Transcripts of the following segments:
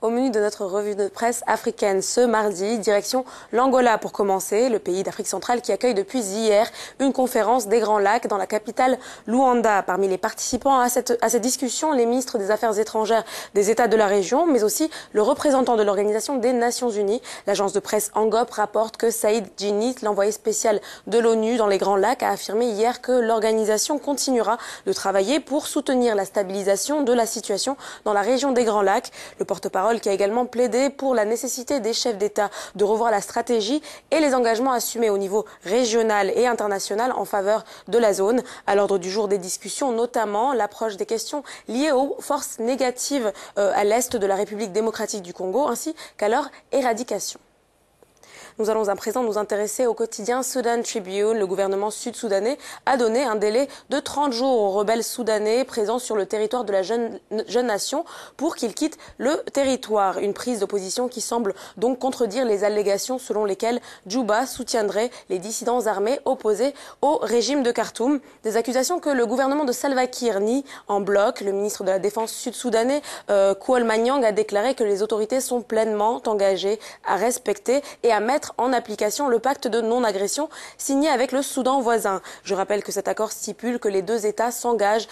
Au menu de notre revue de presse africaine ce mardi, direction l'Angola pour commencer, le pays d'Afrique centrale qui accueille depuis hier une conférence des Grands Lacs dans la capitale Luanda. Parmi les participants à cette, à cette discussion, les ministres des Affaires étrangères des États de la région, mais aussi le représentant de l'Organisation des Nations Unies. L'agence de presse Angop rapporte que Saïd Djinit, l'envoyé spécial de l'ONU dans les Grands Lacs, a affirmé hier que l'organisation continuera de travailler pour soutenir la stabilisation de la situation dans la région des Grands Lacs. Le porte-parole qui a également plaidé pour la nécessité des chefs d'État de revoir la stratégie et les engagements assumés au niveau régional et international en faveur de la zone. À l'ordre du jour des discussions, notamment l'approche des questions liées aux forces négatives euh, à l'est de la République démocratique du Congo, ainsi qu'à leur éradication. Nous allons à présent nous intéresser au quotidien Sudan Tribune. Le gouvernement sud-soudanais a donné un délai de 30 jours aux rebelles soudanais présents sur le territoire de la jeune, nation pour qu'ils quittent le territoire. Une prise d'opposition qui semble donc contredire les allégations selon lesquelles Djouba soutiendrait les dissidents armés opposés au régime de Khartoum. Des accusations que le gouvernement de Salva Kiir nie en bloc. Le ministre de la Défense sud-soudanais, euh, Manyang, a déclaré que les autorités sont pleinement engagées à respecter et mettre en application le pacte de non-agression signé avec le Soudan voisin. Je rappelle que cet accord stipule que les deux États s'engagent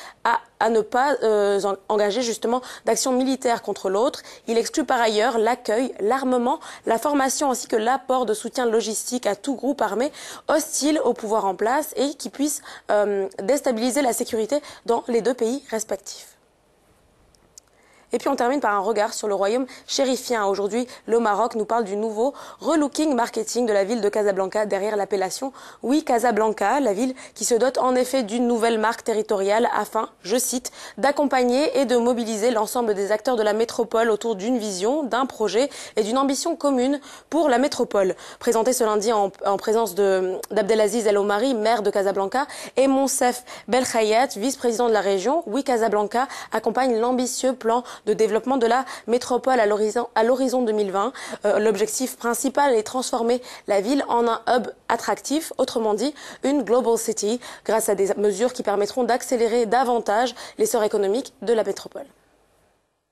à, ne pas euh, engager justement d'action militaire contre l'autre. Il exclut par ailleurs l'accueil, l'armement, la formation ainsi que l'apport de soutien logistique à tout groupe armé hostile au pouvoir en place et qui puisse euh, déstabiliser la sécurité dans les deux pays respectifs. Et puis on termine par un regard sur le royaume chérifien. Aujourd'hui, le Maroc nous parle du nouveau relooking marketing de la ville de Casablanca derrière l'appellation Oui Casablanca, la ville qui se dote en effet d'une nouvelle marque territoriale afin, je cite, d'accompagner et de mobiliser l'ensemble des acteurs de la métropole autour d'une vision, d'un projet et d'une ambition commune pour la métropole. Présenté ce lundi en, en présence d'Abdelaziz El Omari, maire de Casablanca, et Monsef Belkhayat, vice-président de la région, Oui Casablanca accompagne l'ambitieux plan de développement de la métropole à l'horizon 2020. Euh, l'objectif principal est de transformer la ville en un hub attractif, autrement dit une global city, grâce à des mesures qui permettront d'accélérer davantage l'essor économique de la métropole.